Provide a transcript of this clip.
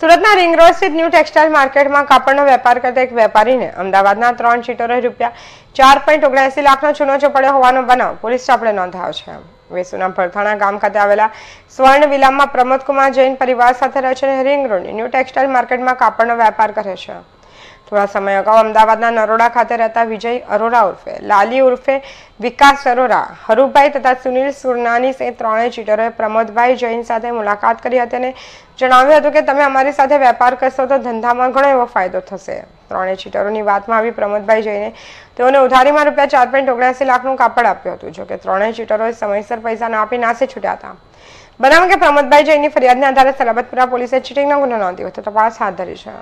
સુરતના ring road સ્થિત new textile માર્કેટમાં કાપડનો વેપાર કરતા એક વેપારીને અમદાવાદના ત્રણ ચિટોરે રૂપિયા ચાર પોઈન્ટ ઓગણસી લાખનો ચૂનો ચોપડ્યો હોવાનો બનાવ પોલીસ સ્ટાફે નોંધાયો છે વેસુના ભરથાણા ગામ ખાતે આવેલા સ્વર્ણ વિલામમાં પ્રમોદકુમાર જૈન પરિવાર સાથે રહે છે અને રિંગ રોડ ન્યૂ ટેક્સટાઇલ માર્કેટમાં કાપડનો વેપાર કરે છે થોડા સમય અગાઉ અમદાવાદના નરોડા ખાતે રહેતા વિજય અરોરા ઉર્ફે લાલી ઉર્ફે વિકાસ અરોરા હરુભાઈ તથા સુનિલ સુરનાની સે ત્રણેય ચીટરોએ પ્રમોદભાઈ જૈન સાથે મુલાકાત કરી હતી અને જણાવ્યું હતું કે તમે અમારી સાથે વેપાર કરશો તો ધંધામાં ઘણો એવો ફાયદો થશે ત્રણેય ચીટરોની વાતમાં આવી પ્રમોદભાઈ જઈને તેઓને ઉધારીમાં રૂપિયા ચાર પોઈન્ટ ઓગણસી લાખનું કાપડ આપ્યું હતું જોકે ત્રણેય ચીટરોએ સમયસર પૈસા ના આપી નાસે છૂટ્યા હતા બનાવ કે પ્રમોદભાઈ જૈનની ફરિયાદના આધારે સલાબતપુરા પોલીસે ચીટિંગનો ગુનો નોંધ્યો હતો તપાસ હાથ ધરી છે